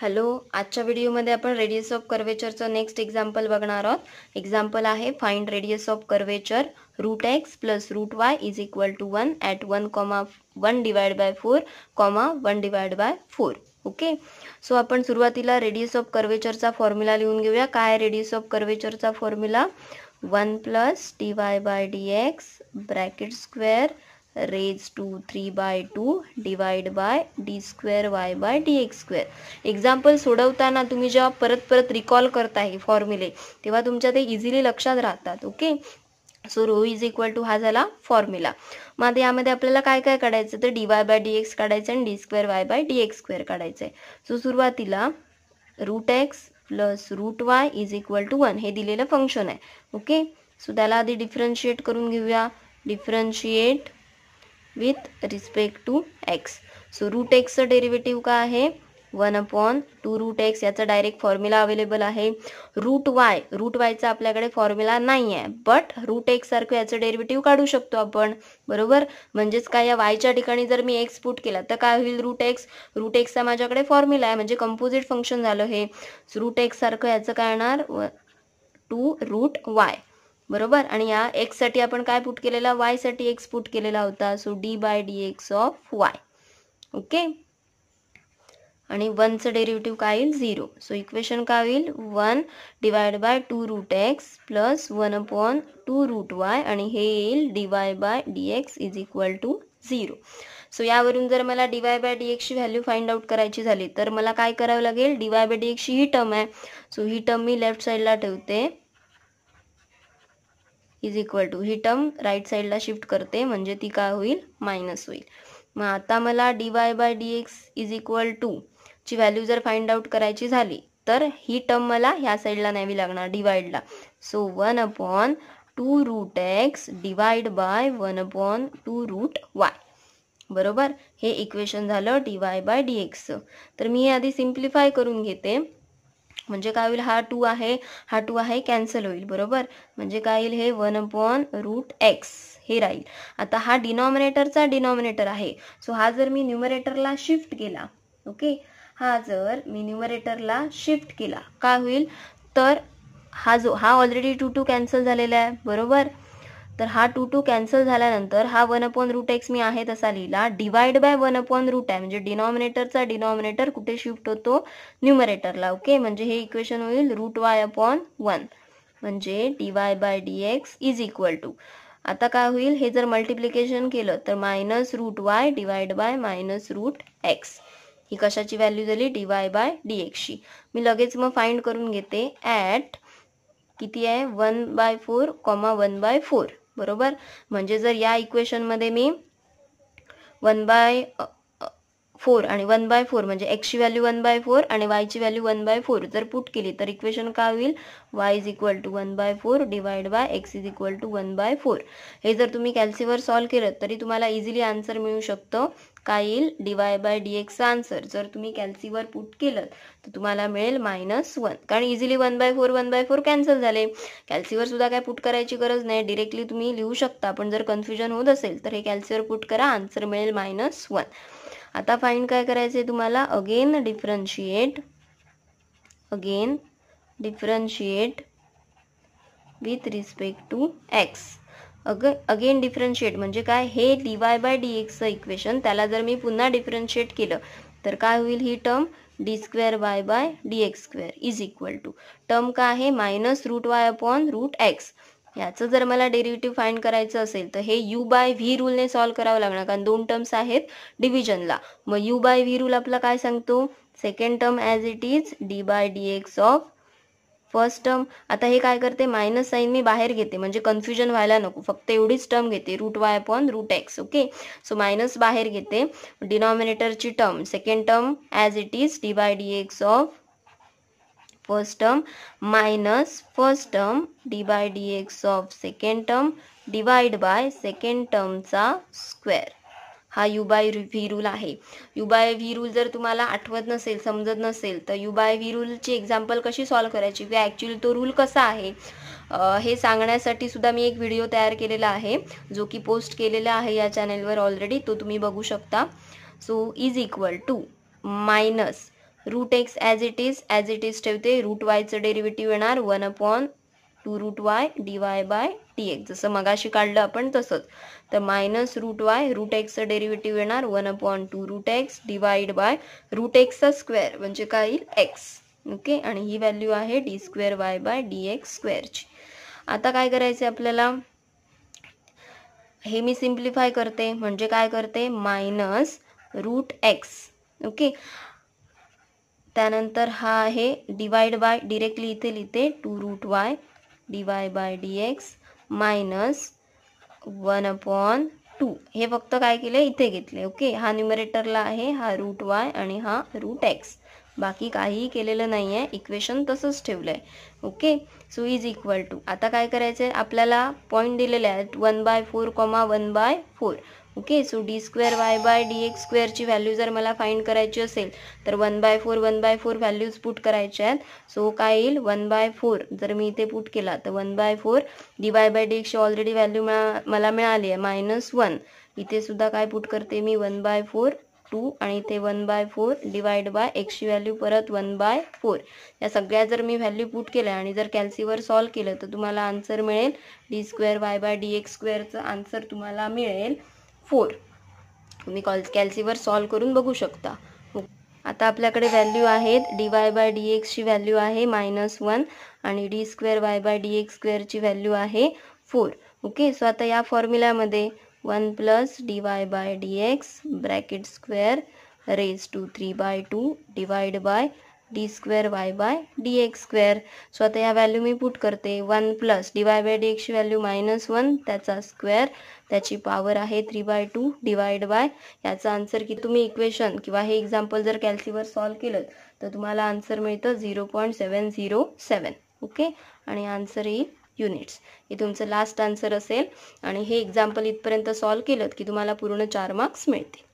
hello आजच्या व्हिडिओमध्ये आपण रेडियस ऑफ कर्वेचरचं नेक्स्ट एक्झाम्पल बघणार आहोत एक्झाम्पल आहे find radius of curvature root x plus root y is equal to one at one comma one divide by four comma one divide by four okay so आपण सुरुवातीला radius of कर्वेचरचा formula लिहून घेऊया काय radius of कर्वेचरचा formula one plus d y by d x bracket square raise to three by two divide by d square y by d x square example सोडवताना तुम्ही जेव्हा परत परत रिकॉल करता हे फॉर्म्युले तेव्हा तुमच्या ते इझिली लक्षात राहतात okay so rho is equal to हा झाला फॉर्म्युला मग आता यामध्ये आपल्याला काय काय काढायचं तर d y by d x काढायचं आणि d square y by d x square काढायचं आहे सो सुरुवातीला root x plus root y is equal to one हे दिलेलं फंक्शन आहे ओके सो त्याला आधी डिफरन्शिएट करून घेऊया differentiate with respect to x so root एक्सचं डेरिव्हेटिव्ह का आहे one upon two root x याचा डायरेक्ट फॉर्म्युला अवेलेबल आहे रूट वाय रूट वायचा आपल्याकडे फॉर्म्युला नाही आहे बट रूट एक्स सारखं याचं डेरिव्हेटिव्ह काढू शकतो आपण बरोबर म्हणजेच काय या वायच्या ठिकाणी जर मी एक्स पुट केला तर काय होईल रूट एक्स रूट एक्सचा माझ्याकडे फॉर्म्युला आहे म्हणजे कंपोजिट फंक्शन झालं हे रूट एक्स सारखं याचं काय येणार टू रूट वाय बरोबर आणि या एक्ससाठी आपण काय पुट केलेला वायसाठी एक्स पुट केलेला होता so d by d x of y okay आणि वनचं डेरिव्हेटिव्ह काय येईल झिरो सो इक्वेशन काय होईल one divide by two root x plus one upon two root y आणि हे येईल d y by d x is equal to zero so यावरून जर मला डीवाय बाय डी एक्सची व्हॅल्यू फाइंड आउट करायची झाली तर मला काय करावं लागेल डीवाय बाय डी एक्सची ही टर्म आहे सो ही टर्म मी लेफ्ट साईडला ठेवते इज इक्वल टू ही टर्म राईट साईडला शिफ्ट करते म्हणजे ती काय होईल मायनस होईल मग आता मला d y by d x is equal to ची व्हॅल्यू जर फाइंड आउट करायची झाली तर ही टर्म मला ह्या साईडला न्यावी लागणार डिवाइडला so one upon two root x divide by one upon two root y बरोबर हे इक्वेशन झालं डी वाय बाय डी एक्सचं तर मी हे आधी सिम्प्लिफाय करून घेते म्हणजे काय होईल हा टू आहे हा टू आहे कॅन्सल होईल बरोबर म्हणजे काय येईल हे वन अपॉन रूट एक्स हे राहील आता हा डिनॉमिनेटरचा डिनॉमिनेटर आहे सो हा जर मी न्युमरेटरला शिफ्ट केला ओके हा जर मी न्युमरेटरला शिफ्ट केला काय होईल तर हा जो हा ऑलरेडी टू टू कॅन्सल झालेला आहे बरोबर तर हा टू टू कॅन्सल झाल्यानंतर हा वन अपॉन रूट एक्स मी आहे तसा लिहिला divide by one upon root आहे म्हणजे डिनॉमिनेटरचा डिनॉमिनेटर कुठे शिफ्ट होतो न्युमरेटरला ओके म्हणजे हे इक्वेशन होईल रूट वाय अपॉन वन म्हणजे d y by d x is equal to आता काय होईल हे जर मल्टिप्लिकेशन केलं तर minus root y divide by minus root x ही कशाची व्हॅल्यू झाली डी वाय बाय डी एक्सची मी लगेच मग फाइंड करून घेते ॲट किती आहे one by four comma one by four बरोबर म्हणजे जर या इक्वेशनमध्ये मी वन बाय फोर आणि वन बाय फोर म्हणजे एक्सची व्हॅल्यू वन बाय फोर आणि वायची व्हॅल्यू वन बाय फोर जर पुट केली तर इक्वेशन काय होईल y is equal to one by four divide by x is equal to one by four हे जर तुम्ही कॅल्सीवर सॉल्व्ह केलं तरी तुम्हाला इझिली आन्सर मिळू शकतो काय येईल डीवाय बाय डी एक्सचा आन्सर जर तुम्ही कॅल्सीवर पुट केलं तर तुम्हाला मिळेल मायनस वन कारण easily one by four one by four cancel झाले कॅल्सीवर सुद्धा काय पुट करायची गरज नाही डिरेक्टली तुम्ही लिहू शकता पण जर कन्फ्युजन होत असेल तर हे कॅल्सीवर पुट करा आन्सर मिळेल मायनस वन आता फाइंड काय करायचं तुम्हाला again differentiate again differentiate with respect to x अग अगेन डिफरन्शिएट म्हणजे काय हे डी वाय बाय डी एक्सचं इक्वेशन त्याला जर मी पुन्हा डिफरन्शिएट केलं तर काय होईल ही term d square y by d x square is equal to term काय आहे minus root y upon root x याचं जर मला डेरिव्हेटिव्ह फाईंड करायचं असेल तर हे यू बाय व्ही रूलने सॉल्व्ह करावं लागणार कारण दोन टर्म्स आहेत डिव्हिजनला मग यू बाय व्ही रूल आपला काय सांगतो second term as it is d by d x of first term आता हे काय करते मायनस साईन मी बाहेर घेते म्हणजे कन्फ्युजन व्हायला नको फक्त एवढीच टर्म घेते root y upon root x okay so minus बाहेर घेते डिनॉमिनेटरची term second term as it is d by d x of first term minus first term d by d x of second term divide by second टमचा square हा u by v rule आहे u by v rule जर तुम्हाला आठवत नसेल समजत नसेल तर यू बाय व्ही रूलची एक्झाम्पल कशी सॉल्व करायची किंवा ॲक्च्युली तो रूल कसा आहे हे सांगण्यासाठी सुद्धा मी एक व्हिडिओ तयार केलेला आहे जो की पोस्ट केलेला आहे या चॅनेलवर ऑलरेडी तो तुम्ही बघू शकता so is equal to minus root x as it is as it is ठेवते रूट वायचं डेरिव्हेटिव्ह येणार one upon two root y d y by t x जसं मगाशी काढलं आपण तसंच तर मायनस रूट वाय रूट एक्सचं डेरिव्हेटिव्ह येणार one upon two root x divide by root एक्सचा स्क्वेअर म्हणजे काय येईल एक्स ओके आणि ही व्हॅल्यू आहे d square y by d x स्क्वेअरची आता काय करायचं आपल्याला हे मी सिम्प्लिफाय करते म्हणजे काय करते मायनस रूट एक्स ओके त्यानंतर हा आहे डिवाइड बाय डिरेक्टली इथे लिहिते two root y d y by d x minus one upon two हे फक्त काय केले इथे घेतले ओके हा न्युमरेटरला आहे हा रूट वाय आणि हा रूट एक्स बाकी काहीही केलेलं नाही आहे इक्वेशन तसंच ठेवलं आहे okay so is equal to आता काय करायचं आहे आपल्याला पॉईंट दिलेले आहेत one by four comma one by four okay so d square y by d x स्क्वेअरची व्हॅल्यू जर मला फाईंड करायची असेल तर one by four one by four values put करायच्या आहेत सो काय येईल वन बाय फोर जर मी इथे पुट केला तर one by four d y by d एक्सची ऑलरेडी व्हॅल्यू मला मिळाली आहे मायनस वन इथे सुद्धा काय पुट करते मी वन बाय फोर टू आणि इथे one by four divide by एक्सची व्हॅल्यू परत वन बाय फोर या सगळ्या जर मी व्हॅल्यू पुट केल्या आणि जर कॅल्सीवर सॉल्व्ह केलं तर तुम्हाला आन्सर मिळेल d square y by d x स्क्वेअरचं आन्सर तुम्हाला मिळेल फोर तुम्ही कॉल कॅल्सीवर सॉल्व करून बघू शकता आता आपल्याकडे व्हॅल्यू आहेत डी वाय बाय डी एक्सची व्हॅल्यू आहे मायनस वन आणि d square y by d x स्क्वेअरची व्हॅल्यू आहे फोर ओके सो आता या फॉर्म्युल्यामध्ये one plus d y by d x bracket square raise to three by two divide by d square y by d x square so आता या value मी put करते one plus d y by d एक्सची value minus one त्याचा square त्याची power आहे three by two divide by याचा answer की तुम्ही इक्वेशन किंवा हे एक्झाम्पल जर कॅल्सीवर सॉल्व केलं तर तुम्हाला आन्सर मिळतं zero point seven zero seven okay आणि आन्सर येईल युनिट्स हे तुमचं लास्ट आन्सर असेल आणि हे एक्झाम्पल इथपर्यंत सॉल्व केलं की तुम्हाला पूर्ण चार मार्क्स मिळतील